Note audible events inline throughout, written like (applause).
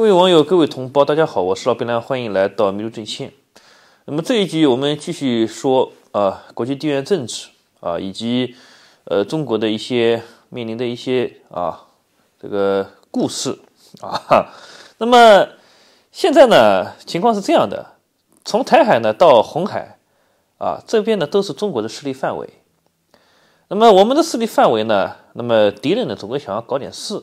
各位网友，各位同胞，大家好，我是老冰凉，欢迎来到民族正线。那么这一集我们继续说啊，国际地缘政治啊，以及呃中国的一些面临的一些啊这个故事 (laughs) 啊。那么现在呢，情况是这样的，从台海呢到红海啊这边呢都是中国的势力范围。那么我们的势力范围呢，那么敌人呢总归想要搞点事。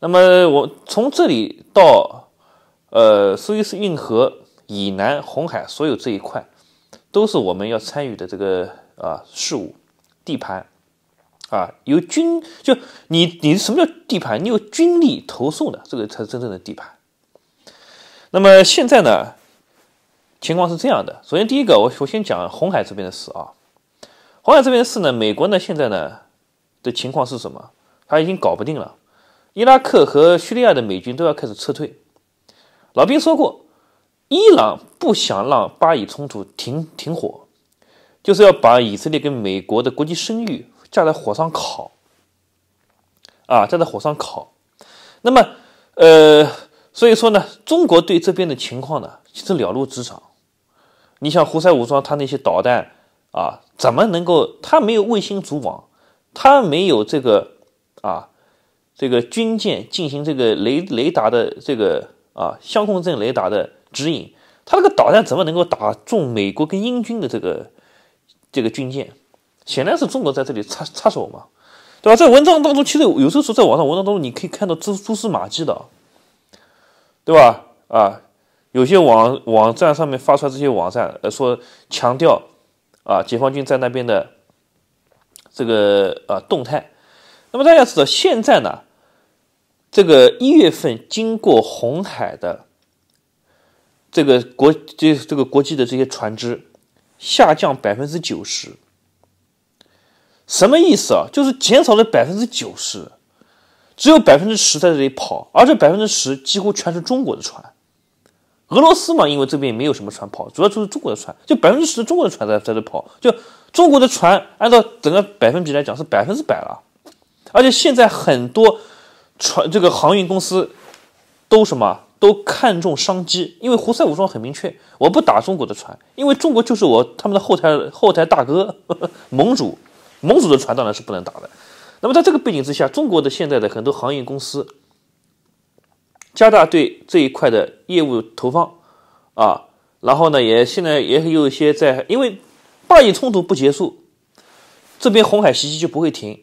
那么我从这里到，呃，苏伊士运河以南红海所有这一块，都是我们要参与的这个啊事务地盘，啊，有军就你你什么叫地盘？你有军力投送的这个才是真正的地盘。那么现在呢，情况是这样的。首先第一个，我我先讲红海这边的事啊。红海这边的事呢，美国呢现在呢的情况是什么？他已经搞不定了。伊拉克和叙利亚的美军都要开始撤退。老兵说过，伊朗不想让巴以冲突停停火，就是要把以色列跟美国的国际声誉架在火上烤，啊，架在火上烤。那么，呃，所以说呢，中国对这边的情况呢，其实了如指掌。你像胡塞武装，他那些导弹啊，怎么能够？他没有卫星组网，他没有这个啊。这个军舰进行这个雷雷达的这个啊相控阵雷达的指引，它这个导弹怎么能够打中美国跟英军的这个这个军舰？显然是中国在这里插插手嘛，对吧？在文章当中，其实有时候在网上文章当中，你可以看到蛛蛛丝马迹的，对吧？啊，有些网网站上面发出来这些网站呃说强调啊，解放军在那边的这个啊动态。那么大家知道现在呢？这个一月份经过红海的这个国这这个国际的这些船只下降百分之九十，什么意思啊？就是减少了百分之九十，只有百分之十在这里跑，而这百分之十几乎全是中国的船。俄罗斯嘛，因为这边也没有什么船跑，主要就是中国的船，就百分之十中国的船在在这跑，就中国的船按照整个百分比来讲是百分之百了，而且现在很多。船这个航运公司都什么？都看重商机，因为胡塞武装很明确，我不打中国的船，因为中国就是我他们的后台，后台大哥，(laughs) 盟主，盟主的船当然是不能打的。那么在这个背景之下，中国的现在的很多航运公司加大对这一块的业务投放啊，然后呢，也现在也有一些在，因为霸以冲突不结束，这边红海袭击就不会停，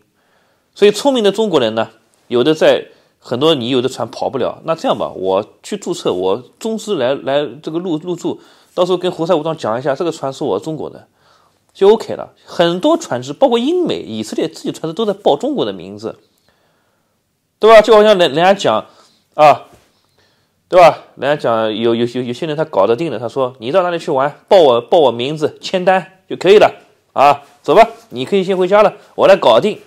所以聪明的中国人呢。有的在很多，你有的船跑不了。那这样吧，我去注册，我中资来来这个入入驻，到时候跟胡塞武装讲一下，这个船是我中国的，就 OK 了。很多船只，包括英美、以色列自己船只都在报中国的名字，对吧？就好像人人家讲啊，对吧？人家讲有有有有些人他搞得定的，他说你到哪里去玩，报我报我名字签单就可以了啊。走吧，你可以先回家了，我来搞定。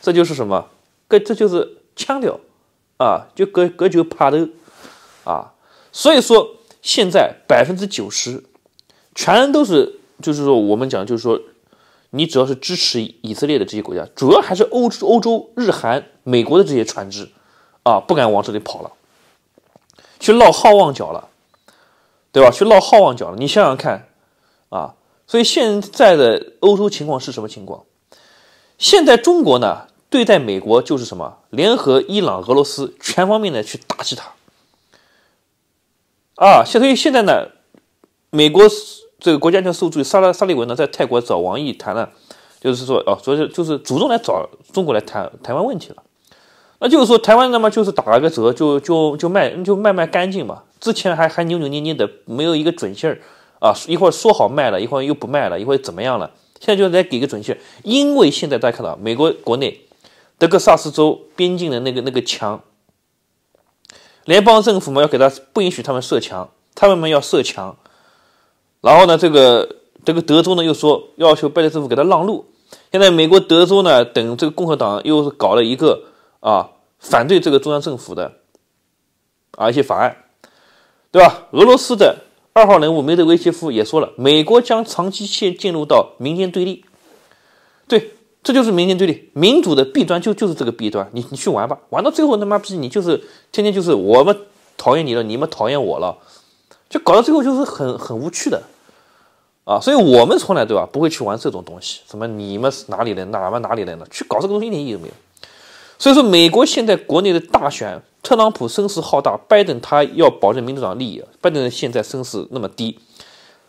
这就是什么？这这就是腔调啊，就隔隔就怕头啊，所以说现在百分之九十全都是，就是说我们讲就是说，你只要是支持以色列的这些国家，主要还是欧洲、欧洲、日韩、美国的这些船只啊，不敢往这里跑了，去落好望角了，对吧？去落好望角了，你想想看啊，所以现在的欧洲情况是什么情况？现在中国呢？对待美国就是什么联合伊朗、俄罗斯全方面的去打击他，啊，相当于现在呢，美国这个国家元首助席沙拉沙利文呢，在泰国找王毅谈了，就是说哦，所以就是主动来找中国来谈台湾问题了。那就是说台湾那么就是打了个折，就就就卖就卖卖干净嘛。之前还还扭扭捏捏的，没有一个准信儿啊，一会儿说好卖了，一会儿又不卖了，一会儿怎么样了？现在就再给个准信，因为现在大家看到美国国内。德克萨斯州边境的那个那个墙，联邦政府嘛要给他不允许他们设墙，他们嘛要设墙，然后呢，这个这个德州呢又说要求拜登政府给他让路。现在美国德州呢，等这个共和党又是搞了一个啊反对这个中央政府的啊一些法案，对吧？俄罗斯的二号人物梅德韦杰夫也说了，美国将长期陷进入到民间对立，对。这就是民间对立，民主的弊端就就是这个弊端。你你去玩吧，玩到最后他妈逼你就是天天就是我们讨厌你了，你们讨厌我了，就搞到最后就是很很无趣的，啊！所以我们从来对吧不会去玩这种东西。什么你们是哪里人，哪们哪里人的？去搞这个东西一点意义都没有。所以说美国现在国内的大选，特朗普声势浩大，拜登他要保证民主党利益，拜登现在声势那么低。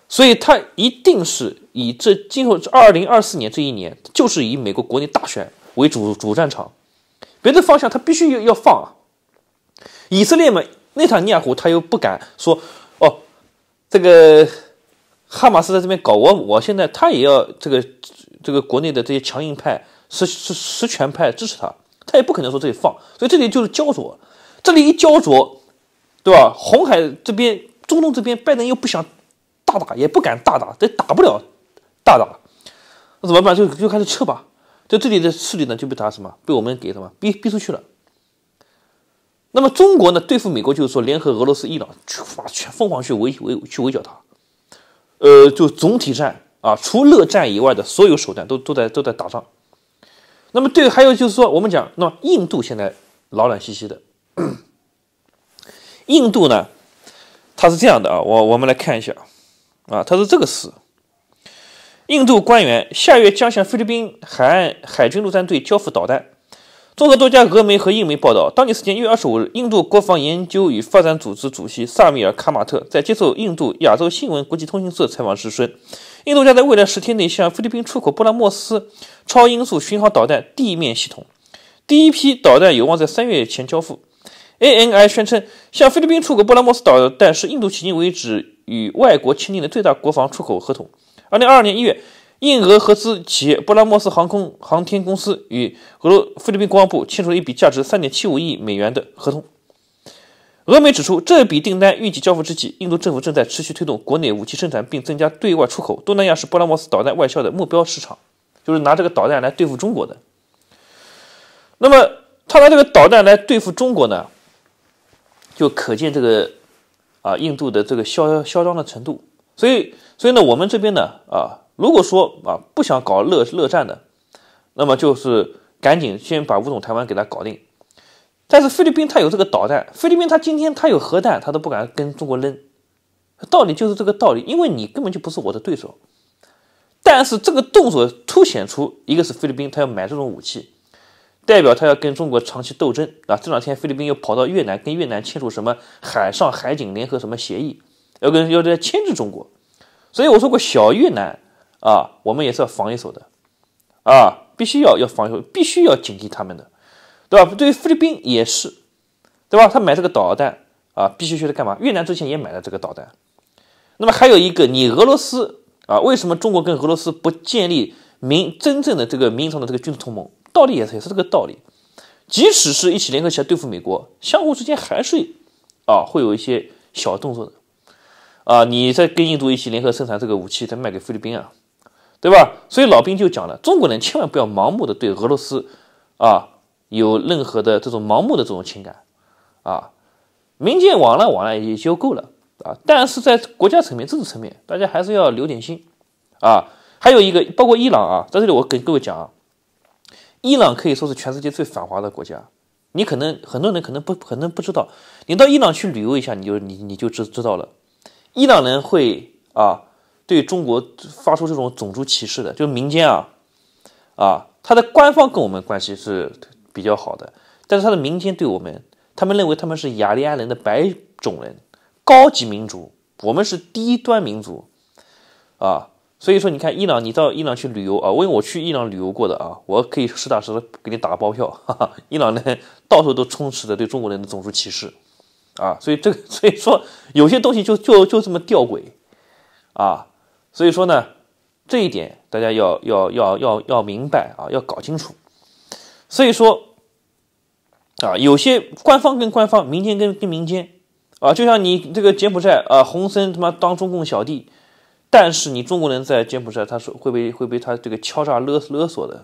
所以他一定是以这今后这二零二四年这一年，就是以美国国内大选为主主战场，别的方向他必须要要放啊。以色列嘛，内塔尼亚胡他又不敢说哦，这个哈马斯在这边搞我，我现在他也要这个这个国内的这些强硬派、实实实权派支持他，他也不可能说这里放，所以这里就是焦灼，这里一焦灼，对吧？红海这边、中东这边，拜登又不想。大打也不敢大打，这打不了大打，那怎么办？就就开始撤吧。就这里的势力呢，就被他什么被我们给什么逼逼出去了。那么中国呢，对付美国就是说，联合俄罗斯、伊朗去发全疯狂去围围去围剿他。呃，就总体战啊，除乐战以外的所有手段都都在都在打仗。那么对，还有就是说，我们讲，那么印度现在老卵兮兮的。印度呢，它是这样的啊，我我们来看一下。啊，他是这个事。印度官员下月将向菲律宾海岸海军陆战队交付导弹。综合多家俄媒和印媒报道，当地时间一月二十五日，印度国防研究与发展组织主席萨米尔·卡马特在接受印度亚洲新闻国际通讯社采访时说，印度将在未来十天内向菲律宾出口布拉莫斯超音速巡航导弹地面系统，第一批导弹有望在三月前交付。ANI 宣称，向菲律宾出口布拉莫斯导弹是印度迄今为止与外国签订的最大国防出口合同。二零二二年一月，印俄合资企业布拉莫斯航空航天公司与俄菲律宾国防部签署了一笔价值三点七五亿美元的合同。俄媒指出，这笔订单预计交付之际，印度政府正在持续推动国内武器生产，并增加对外出口。东南亚是布拉莫斯导弹外销的目标市场，就是拿这个导弹来对付中国的。那么，他拿这个导弹来对付中国呢？就可见这个啊，印度的这个嚣嚣张的程度。所以，所以呢，我们这边呢，啊，如果说啊不想搞乐乐战的，那么就是赶紧先把武统台湾给他搞定。但是菲律宾他有这个导弹，菲律宾他今天他有核弹，他都不敢跟中国扔，道理就是这个道理，因为你根本就不是我的对手。但是这个动作凸显出，一个是菲律宾他要买这种武器。代表他要跟中国长期斗争啊！这两天菲律宾又跑到越南跟越南签署什么海上海警联合什么协议，要跟要在牵制中国。所以我说过，小越南啊，我们也是要防一手的啊，必须要要防，一必须要警惕他们的，对吧？对于菲律宾也是，对吧？他买这个导弹啊，必须去要干嘛？越南之前也买了这个导弹。那么还有一个，你俄罗斯啊，为什么中国跟俄罗斯不建立民真正的这个民朝的这个军事同盟？道理也是也是这个道理，即使是一起联合起来对付美国，相互之间还是啊会有一些小动作的啊。你在跟印度一起联合生产这个武器，再卖给菲律宾啊，对吧？所以老兵就讲了，中国人千万不要盲目的对俄罗斯啊有任何的这种盲目的这种情感啊，民间往来往来也就够了啊。但是在国家层面、政治层面，大家还是要留点心啊。还有一个，包括伊朗啊，在这里我跟各位讲啊。伊朗可以说是全世界最反华的国家，你可能很多人可能不可能不知道，你到伊朗去旅游一下，你就你你就知知道了。伊朗人会啊对中国发出这种种族歧视的，就是民间啊啊，他的官方跟我们关系是比较好的，但是他的民间对我们，他们认为他们是雅利安人的白种人，高级民族，我们是低端民族啊。所以说，你看伊朗，你到伊朗去旅游啊？因为我去伊朗旅游过的啊，我可以实打实的给你打包票，(laughs) 哈哈，伊朗呢 (laughs) 到处都充斥着对中国人的种族歧视，啊，所以这个，(laughs) 所以说有些东西就就就这么吊诡，啊，所以说呢，这一点大家要要要要要明白啊，要搞清楚。所以说，啊，有些官方跟官方，民间跟跟民间，啊，就像你这个柬埔寨啊，洪森他妈当中共小弟。但是你中国人在柬埔寨，他说会被会被他这个敲诈勒勒索的，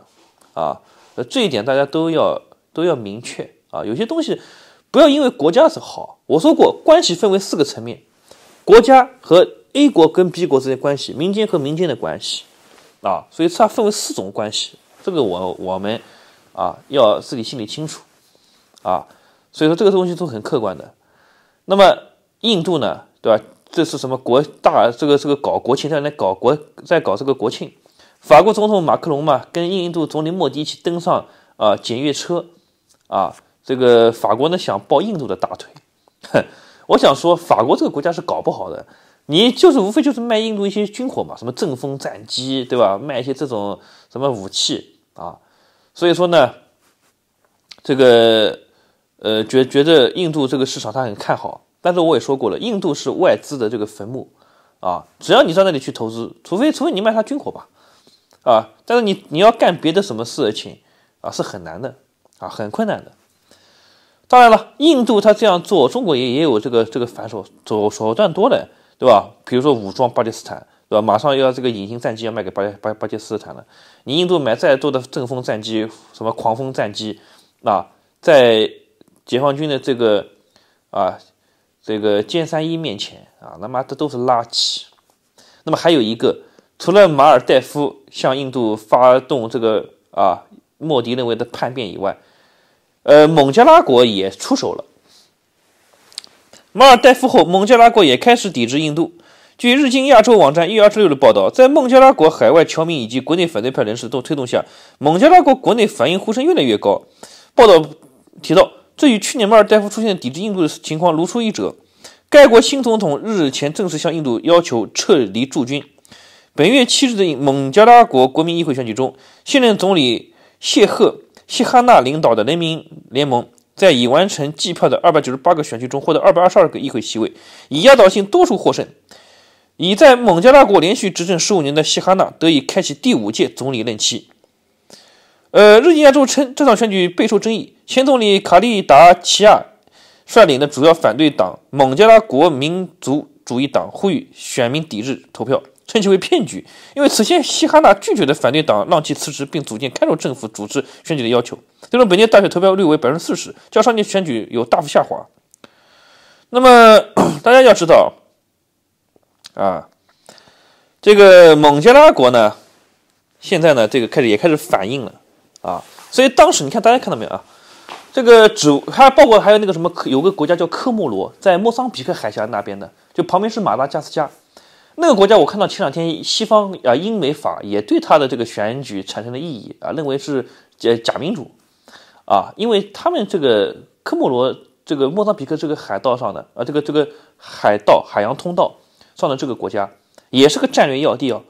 啊，呃，这一点大家都要都要明确啊，有些东西不要因为国家是好，我说过关系分为四个层面，国家和 A 国跟 B 国之间关系，民间和民间的关系，啊，所以它分为四种关系，这个我我们啊要自己心里清楚，啊，所以说这个东西都很客观的，那么印度呢，对吧？这是什么国大？这个这个搞国庆，在那搞国，在搞这个国庆。法国总统马克龙嘛，跟印度总理莫迪一起登上啊检阅车，啊，这个法国呢想抱印度的大腿。哼，我想说法国这个国家是搞不好的，你就是无非就是卖印度一些军火嘛，什么阵风战机，对吧？卖一些这种什么武器啊，所以说呢，这个呃，觉觉得印度这个市场他很看好。但是我也说过了，印度是外资的这个坟墓，啊，只要你到那里去投资，除非除非你卖他军火吧，啊，但是你你要干别的什么事情啊是很难的，啊，很困难的。当然了，印度他这样做，中国也也有这个这个反手手手段多的，对吧？比如说武装巴基斯坦，对吧？马上要这个隐形战机要卖给巴巴巴基斯坦了，你印度买再多的阵风战机、什么狂风战机，那在解放军的这个啊。这个歼三一面前啊，他妈的都是垃圾。那么还有一个，除了马尔代夫向印度发动这个啊莫迪认为的叛变以外，呃，孟加拉国也出手了。马尔代夫后，孟加拉国也开始抵制印度。据日经亚洲网站一月二十六的报道，在孟加拉国海外侨民以及国内反对派人士的推动下，孟加拉国国内反应呼声越来越高。报道提到。这与去年马尔代夫出现抵制印度的情况如出一辙。该国新总统日前正式向印度要求撤离驻军。本月七日的孟加拉国国民议会选举中，现任总理谢赫·希哈纳领导的人民联盟在已完成计票的二百九十八个选区中获得二百二十二个议会席位，以压倒性多数获胜。已在孟加拉国连续执政十五年的希哈纳得以开启第五届总理任期。呃，日经亚洲称，这场选举备受争议。前总理卡利达齐亚率领的主要反对党孟加拉国民族主义党呼吁选民抵制投票，称其为骗局。因为此前希哈纳拒绝的反对党让其辞职并组建开罗政府组织选举的要求。最终，本届大选投票率为百分之四十，较上届选举有大幅下滑。那么大家要知道啊，这个孟加拉国呢，现在呢，这个开始也开始反应了。啊，所以当时你看，大家看到没有啊？这个只还包括还有那个什么，有个国家叫科莫罗，在莫桑比克海峡那边的，就旁边是马达加斯加那个国家。我看到前两天西方啊，英美法也对他的这个选举产生了异议啊，认为是呃假民主啊，因为他们这个科莫罗这个莫桑比克这个海盗上的啊，这个这个海盗海洋通道上的这个国家也是个战略要地哦，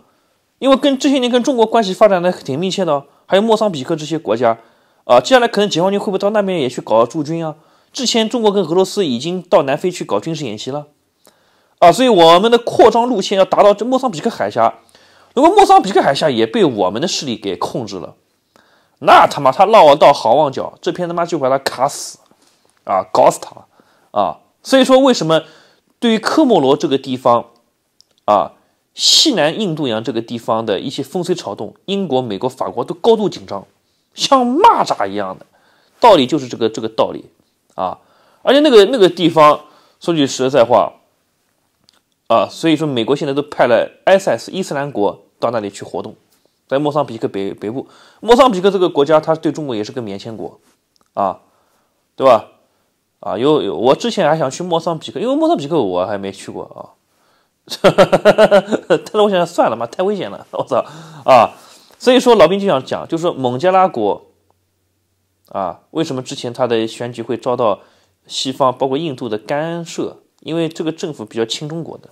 因为跟这些年跟中国关系发展的挺密切的哦。还有莫桑比克这些国家，啊，接下来可能解放军会不会到那边也去搞驻军啊？之前中国跟俄罗斯已经到南非去搞军事演习了，啊，所以我们的扩张路线要达到这莫桑比克海峡。如果莫桑比克海峡也被我们的势力给控制了，那他妈他绕到好望角这片他妈就把他卡死，啊，搞死他啊！所以说为什么对于科莫罗这个地方，啊？西南印度洋这个地方的一些风吹草动，英国、美国、法国都高度紧张，像蚂蚱一样的道理就是这个这个道理啊！而且那个那个地方，说句实在话，啊，所以说美国现在都派了埃塞斯伊斯兰国到那里去活动，在莫桑比克北北部。莫桑比克这个国家，它对中国也是个免签国啊，对吧？啊，有有，我之前还想去莫桑比克，因为莫桑比克我还没去过啊。他说：“我想算了嘛，太危险了！我操啊！所以说，老兵就想讲，就是孟加拉国啊，为什么之前他的选举会遭到西方包括印度的干涉？因为这个政府比较亲中国的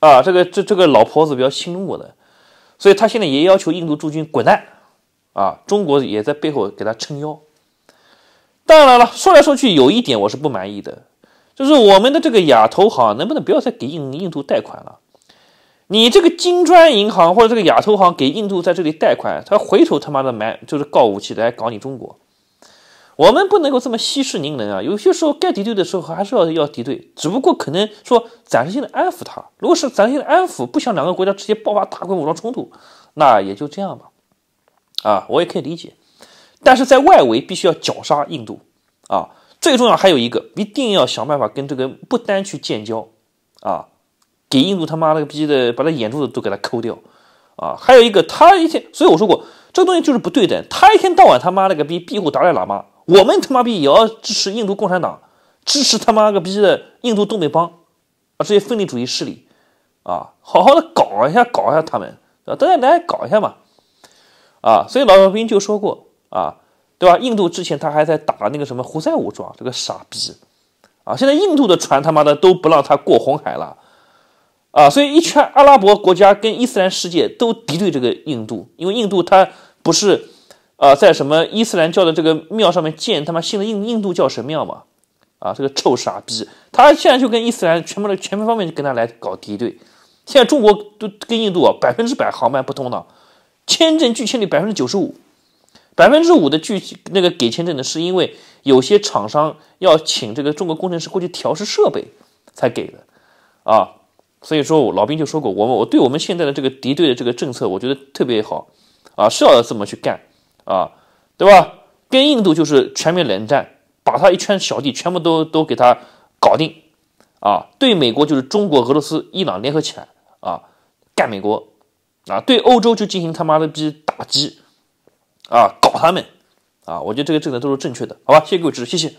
啊，这个这这个老婆子比较亲中国的，所以他现在也要求印度驻军滚蛋啊！中国也在背后给他撑腰。当然了，说来说去，有一点我是不满意的。”就是我们的这个亚投行能不能不要再给印印度贷款了？你这个金砖银行或者这个亚投行给印度在这里贷款，他回头他妈的买就是搞武器来搞你中国。我们不能够这么息事宁人啊！有些时候该敌对的时候还是要要敌对，只不过可能说暂时性的安抚他。如果是暂时性的安抚，不想两个国家直接爆发大规模武装冲突，那也就这样吧。啊，我也可以理解，但是在外围必须要绞杀印度啊。最重要还有一个，一定要想办法跟这个不丹去建交，啊，给印度他妈那个逼的把他眼珠子都给他抠掉，啊，还有一个他一天，所以我说过这个东西就是不对等，他一天到晚他妈那个逼庇护达赖喇嘛，我们他妈逼也要支持印度共产党，支持他妈个逼的印度东北帮啊这些分离主义势力，啊，好好的搞一下搞一下他们，啊，大家来搞一下嘛，啊，所以老革就说过啊。对吧？印度之前他还在打那个什么胡塞武装，这个傻逼，啊！现在印度的船他妈的都不让他过红海了，啊！所以一圈阿拉伯国家跟伊斯兰世界都敌对这个印度，因为印度他不是，啊，在什么伊斯兰教的这个庙上面建他妈新的印印度教神庙嘛，啊！这个臭傻逼，他现在就跟伊斯兰全部的全方面就跟他来搞敌对。现在中国都跟印度啊百分之百航班不通的，签证拒签率百分之九十五。百分之五的拒那个给签证的，是因为有些厂商要请这个中国工程师过去调试设备才给的，啊，所以说我老兵就说过，我我对我们现在的这个敌对的这个政策，我觉得特别好，啊是要这么去干，啊，对吧？跟印度就是全面冷战，把他一圈小弟全部都都给他搞定，啊，对美国就是中国、俄罗斯、伊朗联合起来啊干美国，啊，对欧洲就进行他妈的逼打击。啊，搞他们！啊，我觉得这个政策都是正确的，好吧？谢谢各位支持，谢谢。